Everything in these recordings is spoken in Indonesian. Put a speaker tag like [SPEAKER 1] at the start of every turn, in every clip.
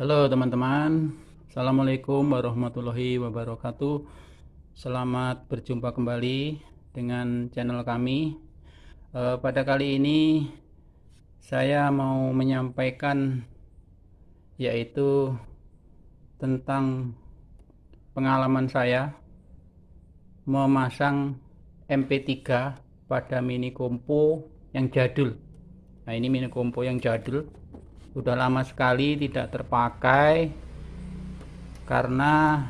[SPEAKER 1] Halo teman-teman, Assalamualaikum warahmatullahi wabarakatuh Selamat berjumpa kembali dengan channel kami e, Pada kali ini saya mau menyampaikan Yaitu tentang pengalaman saya Memasang MP3 pada mini kompo yang jadul Nah ini mini kompo yang jadul udah lama sekali tidak terpakai karena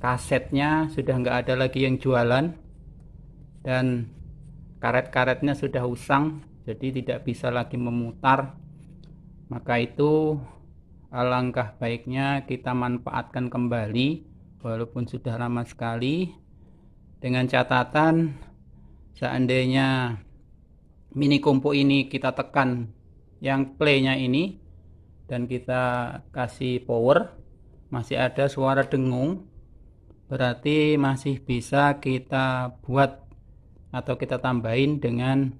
[SPEAKER 1] kasetnya sudah nggak ada lagi yang jualan dan karet-karetnya sudah usang jadi tidak bisa lagi memutar maka itu alangkah baiknya kita manfaatkan kembali walaupun sudah lama sekali dengan catatan seandainya mini kompo ini kita tekan yang playnya ini dan kita kasih power masih ada suara dengung berarti masih bisa kita buat atau kita tambahin dengan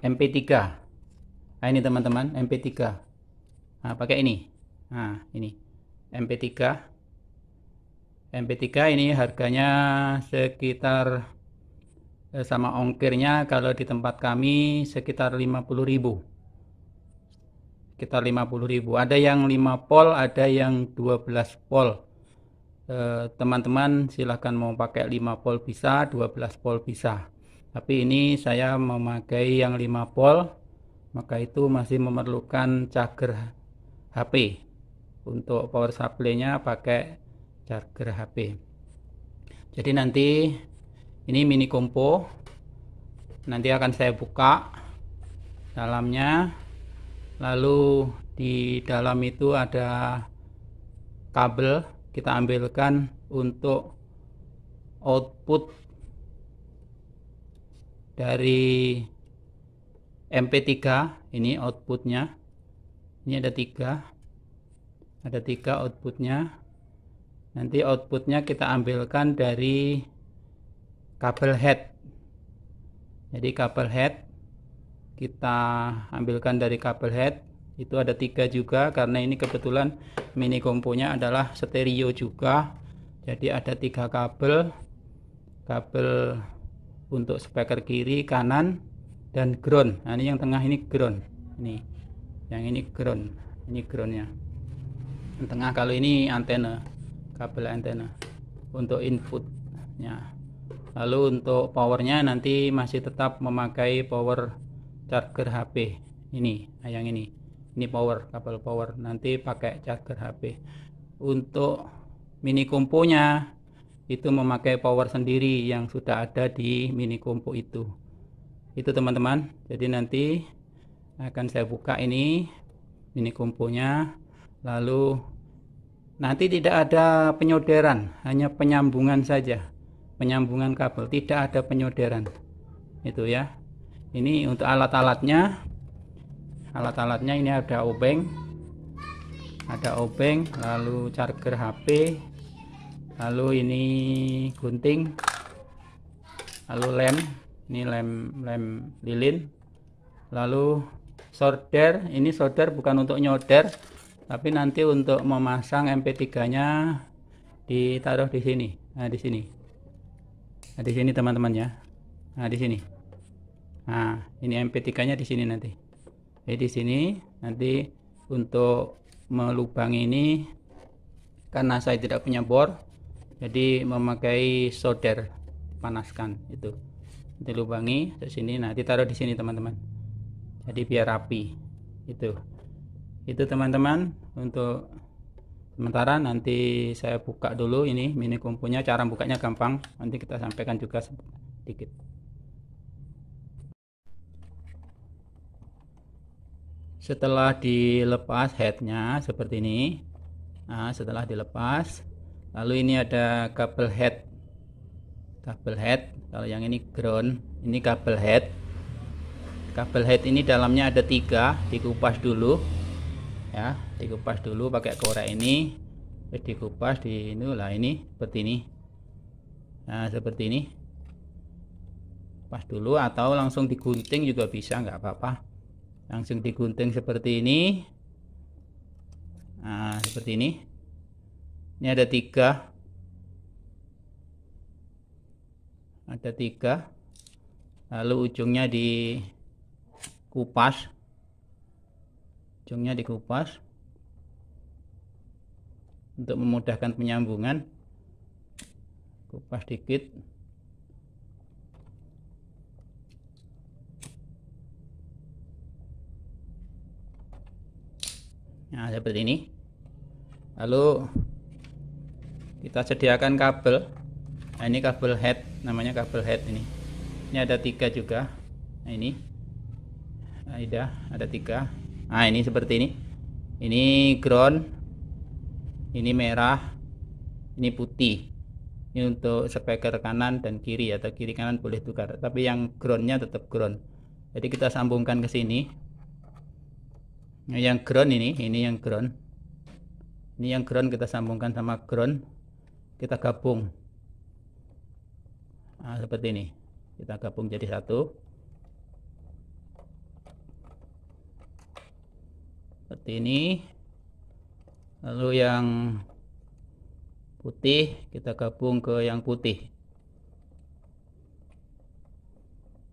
[SPEAKER 1] MP3 nah, ini teman-teman MP3 nah, pakai ini nah ini MP3 MP3 ini harganya sekitar eh, sama ongkirnya kalau di tempat kami sekitar 50.000 sekitar 50 ribu ada yang 5 pol ada yang 12 pol eh, teman-teman eh, silahkan mau pakai 5 pol bisa 12 pol bisa tapi ini saya memakai yang 5 pol maka itu masih memerlukan charger HP untuk power supply nya pakai charger HP jadi nanti ini mini kompo nanti akan saya buka dalamnya lalu di dalam itu ada kabel kita ambilkan untuk output dari MP3 ini outputnya ini ada tiga ada tiga outputnya nanti outputnya kita ambilkan dari kabel head jadi kabel head kita ambilkan dari kabel head itu ada tiga juga karena ini kebetulan mini komponya adalah stereo juga jadi ada tiga kabel kabel untuk speaker kiri kanan dan ground nah, ini yang tengah ini ground ini yang ini ground ini groundnya yang tengah kalau ini antena kabel antena untuk inputnya lalu untuk powernya nanti masih tetap memakai power charger HP ini nah yang ini ini power kabel power nanti pakai charger HP untuk mini komponya itu memakai power sendiri yang sudah ada di mini kompo itu itu teman-teman jadi nanti akan saya buka ini mini komponya lalu nanti tidak ada penyoderan hanya penyambungan saja penyambungan kabel tidak ada penyoderan itu ya ini untuk alat-alatnya alat-alatnya ini ada obeng ada obeng lalu charger HP lalu ini gunting lalu lem ini lem lem lilin lalu solder ini solder bukan untuk nyoder tapi nanti untuk memasang MP3 nya ditaruh di sini nah di sini nah di sini teman-teman ya nah di sini Nah, ini MP3-nya di sini nanti. Jadi di sini nanti untuk melubangi ini karena saya tidak punya bor, jadi memakai solder panaskan itu. Nanti lubangi di sini, nah ditaruh di sini teman-teman. Jadi biar rapi itu. Itu teman-teman untuk sementara nanti saya buka dulu ini mini kompunya cara bukanya gampang nanti kita sampaikan juga sedikit setelah dilepas headnya seperti ini nah, setelah dilepas lalu ini ada kabel head kabel head kalau yang ini ground ini kabel head kabel head ini dalamnya ada tiga dikupas dulu ya dikupas dulu pakai korek ini terus dikupas di ini ini seperti ini nah seperti ini pas dulu atau langsung digunting juga bisa nggak apa-apa langsung digunting seperti ini nah seperti ini ini ada tiga ada tiga lalu ujungnya dikupas ujungnya dikupas untuk memudahkan penyambungan kupas dikit Nah, seperti ini. Lalu kita sediakan kabel. Nah, ini kabel head, namanya kabel head ini. Ini ada tiga juga. Nah, ini ada nah, ada tiga. Nah, ini seperti ini. Ini ground, ini merah, ini putih. Ini untuk speaker kanan dan kiri atau kiri kanan boleh tukar, tapi yang groundnya tetap ground. Jadi kita sambungkan ke sini. Nah, yang ground ini ini yang ground ini yang ground kita sambungkan sama ground kita gabung nah, seperti ini kita gabung jadi satu seperti ini lalu yang putih kita gabung ke yang putih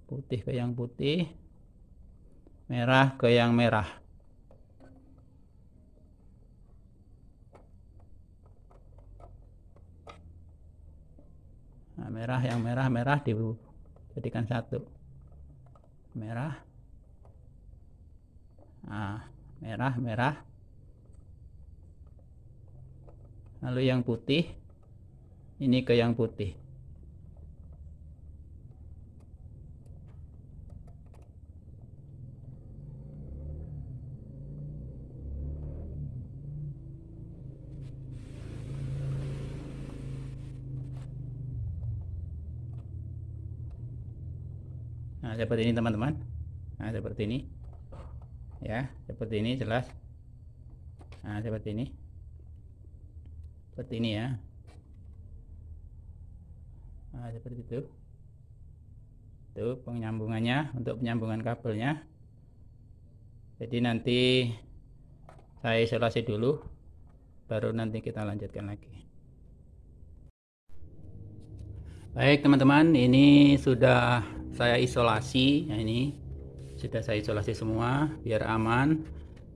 [SPEAKER 1] putih ke yang putih merah ke yang merah nah, merah yang merah merah dijadikan satu merah nah, merah merah lalu yang putih ini ke yang putih nah, seperti ini teman-teman nah seperti ini ya seperti ini jelas nah seperti ini seperti ini ya nah seperti itu itu penyambungannya untuk penyambungan kabelnya jadi nanti saya isolasi dulu baru nanti kita lanjutkan lagi baik teman-teman ini sudah saya isolasi ya ini sudah saya isolasi semua biar aman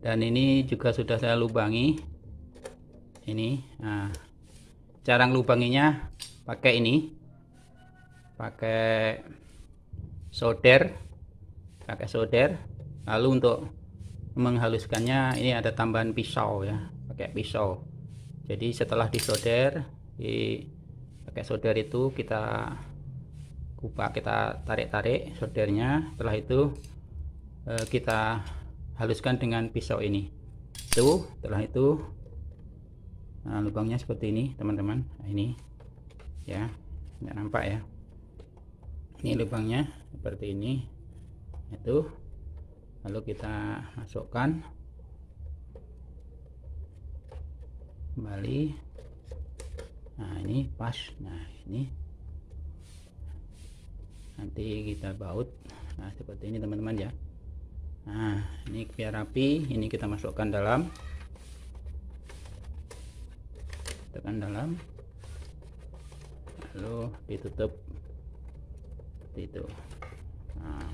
[SPEAKER 1] dan ini juga sudah saya lubangi ini nah, cara lubanginya pakai ini pakai solder pakai solder lalu untuk menghaluskannya ini ada tambahan pisau ya pakai pisau jadi setelah disolder di pakai solder itu kita kupak kita tarik-tarik soldernya setelah itu eh, kita haluskan dengan pisau ini itu setelah itu nah, lubangnya seperti ini teman-teman nah, ini ya nggak nampak ya ini lubangnya seperti ini itu lalu kita masukkan kembali nah ini pas nah ini nanti kita baut nah seperti ini teman-teman ya nah ini biar rapi ini kita masukkan dalam tekan dalam lalu ditutup seperti itu nah.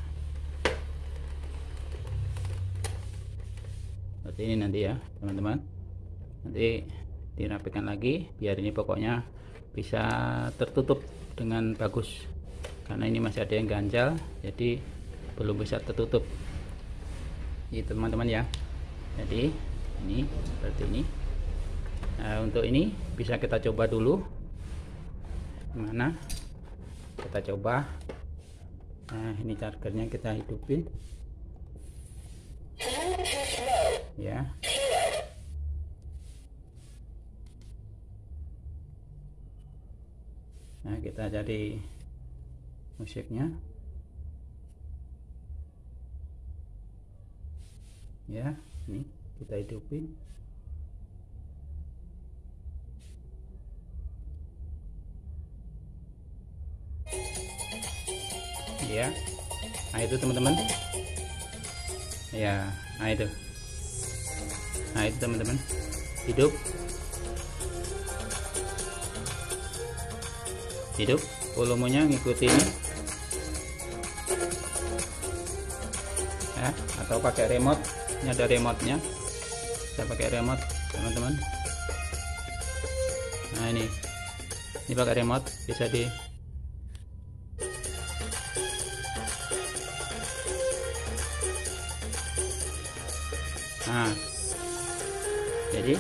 [SPEAKER 1] seperti ini nanti ya teman-teman nanti dirapikan lagi biar ini pokoknya bisa tertutup dengan bagus karena ini masih ada yang ganjal jadi belum bisa tertutup ini teman-teman ya jadi ini seperti ini nah untuk ini bisa kita coba dulu mana kita coba nah ini chargernya kita hidupin ya nah kita jadi musiknya ya ini kita hidupin ya nah itu teman-teman ya nah itu nah itu teman-teman hidup hidup volumenya ngikutin atau pakai remote ini ada remote nya saya pakai remote teman-teman nah ini ini pakai remote bisa di nah jadi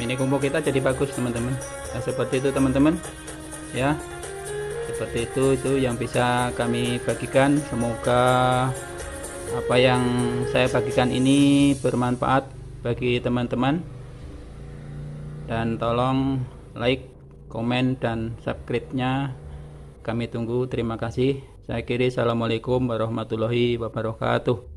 [SPEAKER 1] mini combo kita jadi bagus teman-teman nah seperti itu teman-teman ya seperti itu itu yang bisa kami bagikan semoga apa yang saya bagikan ini bermanfaat bagi teman-teman dan tolong like komen dan subscribe-nya kami tunggu terima kasih saya kiri assalamualaikum warahmatullahi wabarakatuh